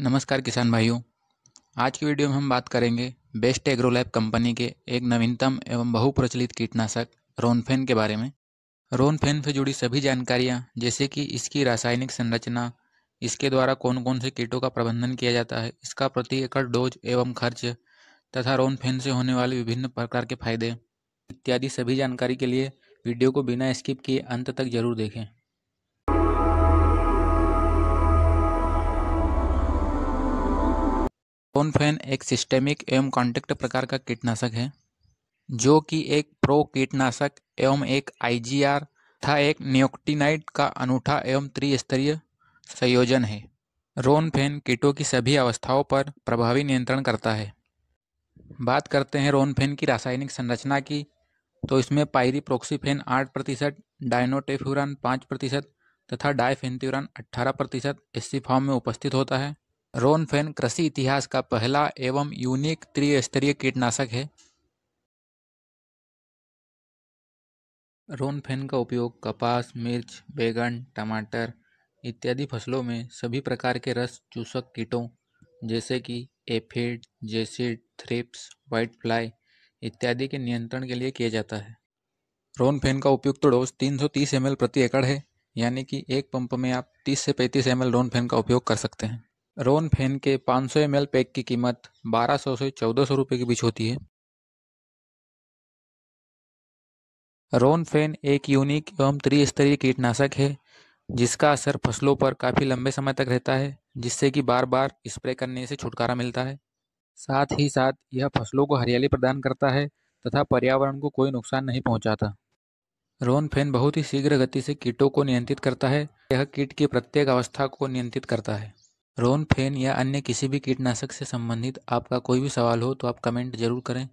नमस्कार किसान भाइयों आज की वीडियो में हम बात करेंगे बेस्ट एग्रोलैब कंपनी के एक नवीनतम एवं बहुप्रचलित कीटनाशक रोनफेन के बारे में रोनफेन से जुड़ी सभी जानकारियां जैसे कि इसकी रासायनिक संरचना इसके द्वारा कौन कौन से कीटों का प्रबंधन किया जाता है इसका प्रति एकड़ डोज एवं खर्च तथा रोनफेन से होने वाले विभिन्न प्रकार के फायदे इत्यादि सभी जानकारी के लिए वीडियो को बिना स्किप किए अंत तक जरूर देखें क्लोनफेन एक सिस्टेमिक एवं कॉन्टेक्ट प्रकार का कीटनाशक है जो कि एक प्रो कीटनाशक एवं एक आईजीआर तथा एक न्योक्टीनाइट का अनूठा एवं त्रिस्तरीय संयोजन है रोनफेन कीटों की सभी अवस्थाओं पर प्रभावी नियंत्रण करता है बात करते हैं रोनफेन की रासायनिक संरचना की तो इसमें पायरी प्रोक्सीफेन आठ प्रतिशत डायनोटेफ्यूरान पाँच प्रतिशत तथा डायफेन्थ्यूरान अट्ठारह प्रतिशत इसी फॉर्म में उपस्थित होता है रोनफेन कृषि इतिहास का पहला एवं यूनिक त्रिस्तरीय कीटनाशक है रोनफेन का उपयोग कपास मिर्च बैगन टमाटर इत्यादि फसलों में सभी प्रकार के रस चूसक कीटों जैसे कि aphid jassid thrips white fly इत्यादि के नियंत्रण के लिए किया जाता है रोनफेन का उपयुक्त डोज 330 एम प्रति एकड़ है यानी कि एक पंप में आप 30 से 35 एम रोनफेन का उपयोग कर सकते हैं रोन फेन के 500 ml पैक की कीमत 1200 से 1400 रुपए के बीच होती है रोन फेन एक यूनिक एवं त्रिस्तरीय कीटनाशक है जिसका असर फसलों पर काफ़ी लंबे समय तक रहता है जिससे कि बार बार स्प्रे करने से छुटकारा मिलता है साथ ही साथ यह फसलों को हरियाली प्रदान करता है तथा पर्यावरण को कोई नुकसान नहीं पहुंचाता। रोन फेन बहुत ही शीघ्र गति से कीटों को नियंत्रित करता है यह कीट की प्रत्येक अवस्था को नियंत्रित करता है रोनफेन या अन्य किसी भी कीटनाशक से संबंधित आपका कोई भी सवाल हो तो आप कमेंट जरूर करें